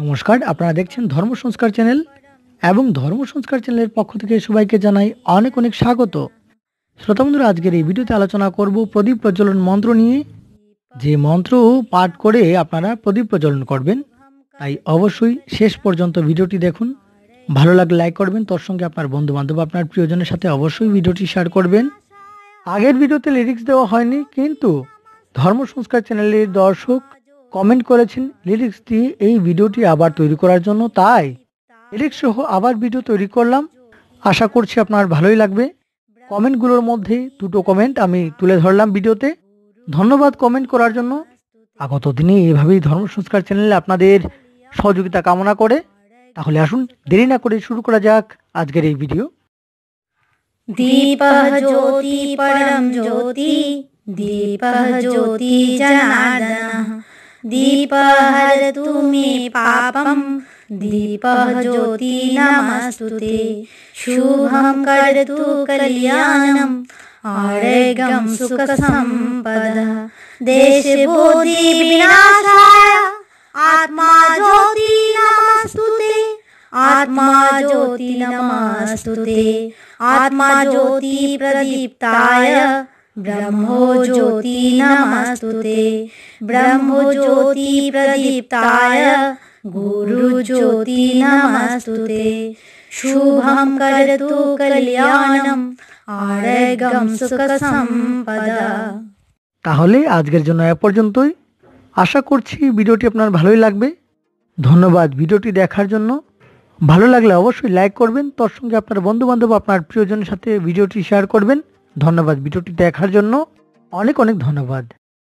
নমস্কার আপনারা দেখছেন ধর্ম সংস্কার চ্যানেল এবং ধর্ম সংস্কার চ্যানেলের পক্ষ থেকে সবাইকে জানাই অনেক অনেক স্বাগত শ্রোতা বন্ধুরা আজকের এই ভিডিওতে আলোচনা করব প্রদীপ প্রজ্বলন মন্ত্র নিয়ে যে মন্ত্র পাঠ করে আপনারা প্রদীপ প্রজ্বলন করবেন তাই অবশ্যই শেষ পর্যন্ত ভিডিওটি দেখুন ভালো লাগলে লাইক করবেন তার সঙ্গে আপনার বন্ধু বান্ধব আপনার প্রিয়জনের সাথে অবশ্যই ভিডিওটি শেয়ার করবেন আগের ভিডিওতে লিরিক্স দেওয়া হয়নি কিন্তু ধর্ম সংস্কার চ্যানেলের দর্শক কমেন্ট করেছেন লিরিক্সটি এই ভিডিওটি আবার তৈরি করার জন্য তাই লিরিক্স সহ আবার ভিডিও তৈরি করলাম আশা করছি আপনার ভালোই লাগবে কমেন্টগুলোর মধ্যে দুটো কমেন্ট আমি তুলে ধরলাম ভিডিওতে ধন্যবাদ কমেন্ট করার জন্য আগত দিনে এভাবেই ধর্ম সংস্কার চ্যানেলে আপনাদের সহযোগিতা কামনা করে তাহলে আসুন দেরি না করে শুরু করা যাক আজকের এই ভিডিও দীপা জ্যোতি পরম জ্যোতি দীপা জ্যোতি दीपहर तु मे पापम दीप ज्योति नमस्तुते शुभम कर तु कल्याणम कर्तु सुख संपद देश बोधि विनाशाय आत्मा ज्योति नमस्तुते आत्मा ज्योति नमस्तुते आत्मा ज्योति प्रदीप्ताय ब्रह्मोज्योति प्रदीप्ताय गुरुज्योति शुभं সুখসম্পদা তাহলে আজকের জন্য এ পর্যন্তই আশা করছি ভিডিওটি আপনার ভালোই লাগবে ধন্যবাদ ভিডিওটি দেখার জন্য ভালো লাগলে অবশ্যই লাইক করবেন তার সঙ্গে আপনার বন্ধুবান্ধব আপনার প্রিয়জনের সাথে ভিডিওটি শেয়ার করবেন ধন্যবাদ ভিডিওটি দেখার জন্য অনেক অনেক ধন্যবাদ